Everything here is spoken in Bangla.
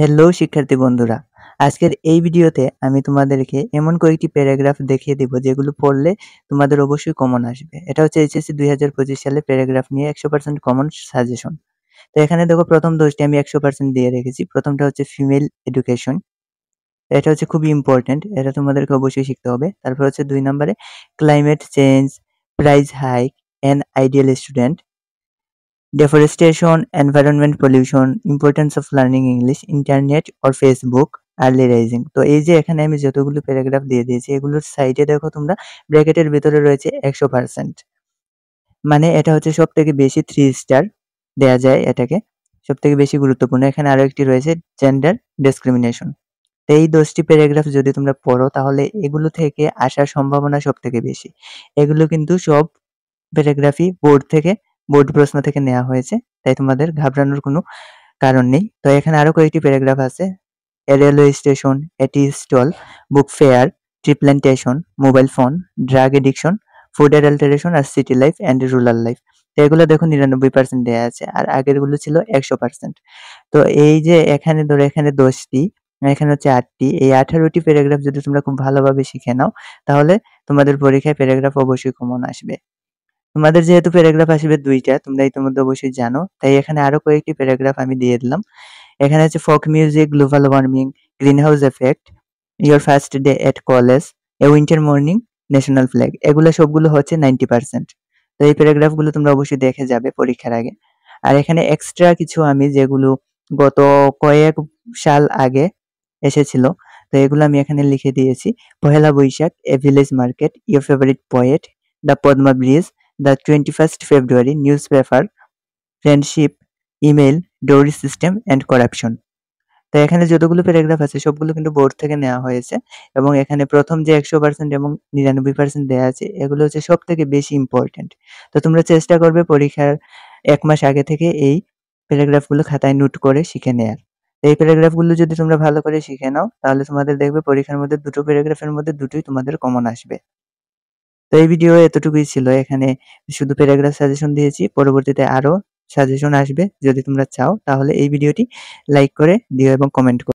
হ্যালো শিক্ষার্থী বন্ধুরা আজকের এই ভিডিওতে আমি তোমাদেরকে এমন কয়েকটি প্যারাগ্রাফ দেখিয়ে দেব যেগুলো পড়লে তোমাদের অবশ্যই কমন আসবে এটা হচ্ছে এইচএসসি দুই হাজার পঁচিশ সালে প্যারাগ্রাফ নিয়ে একশো পার্সেন্ট কমন সাজেশন তো এখানে দেখো প্রথম দোষটি আমি একশো পার্সেন্ট দিয়ে রেখেছি প্রথমটা হচ্ছে ফিমেল এডুকেশন এটা হচ্ছে খুবই ইম্পর্টেন্ট এটা তোমাদেরকে অবশ্যই শিখতে হবে তারপর হচ্ছে দুই নম্বরে climate change price hike and ideal student Deforestation, environment pollution, importance of learning English, internet or Facebook, early rising তো এই যে এখানে আমি যতগুলো প্যারাগ্রাফ দিয়ে দিয়েছি এগুলোর সাইডে দেখো তোমরা ব্র্যাকেটের ভিতরে রয়েছে একশো পার্সেন্ট মানে এটা হচ্ছে সব থেকে বেশি থ্রি স্টার দেয়া যায় এটাকে সব থেকে বেশি গুরুত্বপূর্ণ এখানে আরও একটি রয়েছে জেন্ডার ডিসক্রিমিনেশন তো এই দশটি প্যারাগ্রাফ যদি তোমরা পড়ো তাহলে এগুলো থেকে আসার সম্ভাবনা সব থেকে বেশি এগুলো কিন্তু সব প্যারাগ্রাফি বোর্ড থেকে বোর্ড প্রশ্ন থেকে নেওয়া হয়েছে তাই তোমাদের ঘাবড়ানোর কোনো কারণ নেই তো এখানে আরও কয়েকটি প্যারাগ্রাফ আছে railway station a tea stall book fair tree plantation mobile phone drug addiction food adulteration আর city life and rural life তো এগুলো দেখো নিরানব্বই পার্সেন্ট দেওয়া আছে আর আগেরগুলো ছিল একশো পার্সেন্ট তো এই যে এখানে ধরো এখানে দশটি এখানে হচ্ছে আটটি এই আঠারোটি প্যারাগ্রাফ যদি তোমরা খুব ভালোভাবে শিখে নাও তাহলে তোমাদের পরীক্ষায় প্যারাগ্রাফ অবশ্যই কমন আসবে তোমাদের যেহেতু প্যারাগ্রাফ আসবে দুইটা তোমরা ইতিমধ্যে অবশ্যই জানো তাই এখানে আরো কয়েকটি প্যারাগ্রাফ আমি দিয়ে দিলাম এখানে আছে folk music global warming greenhouse effect your first day at college a winter morning national flag এগুলো সবগুলো হচ্ছে নাইনটি পার্সেন্ট তো এই প্যারাগ্রাফগুলো তোমরা অবশ্যই দেখে যাবে পরীক্ষার আগে আর এখানে এক্সট্রা কিছু আমি যেগুলো গত কয়েক সাল আগে এসেছিল তো এগুলো আমি এখানে লিখে দিয়েছি Pohela Boishakh a village market your favourite poet the Padma bridge the twenty first February newspaper friendship email dowry system and corruption তো এখানে যতগুলো প্যারাগ্রাফ আছে সবগুলো কিন্তু বোর্ড থেকে নেওয়া হয়েছে এবং এখানে প্রথম যে একশো পার্সেন্ট এবং নিরানব্বই পার্সেন্ট দেওয়া আছে এগুলো হচ্ছে সব থেকে বেশি ইম্পর্টেন্ট তো তোমরা চেষ্টা করবে পরীক্ষার এক মাস আগে থেকে এই প্যারাগ্রাফগুলো খাতায় নোট করে শিখে নেয়ার এই প্যারাগ্রাফগুলো যদি তোমরা ভালো করে শিখে নাও তাহলে তোমাদের দেখবে পরীক্ষার মধ্যে দুটো প্যারাগ্রাফের মধ্যে দুটোই তোমাদের কমন আসবে তো এই ভিডিও এতটুকুই ছিল এখানে শুধু প্যারাগ্রাফ সাজেশন দিয়েছি পরবর্তীতে আরও সাজেশন আসবে যদি তোমরা চাও তাহলে এই ভিডিওটি লাইক করে দিও এবং কমেন্ট করো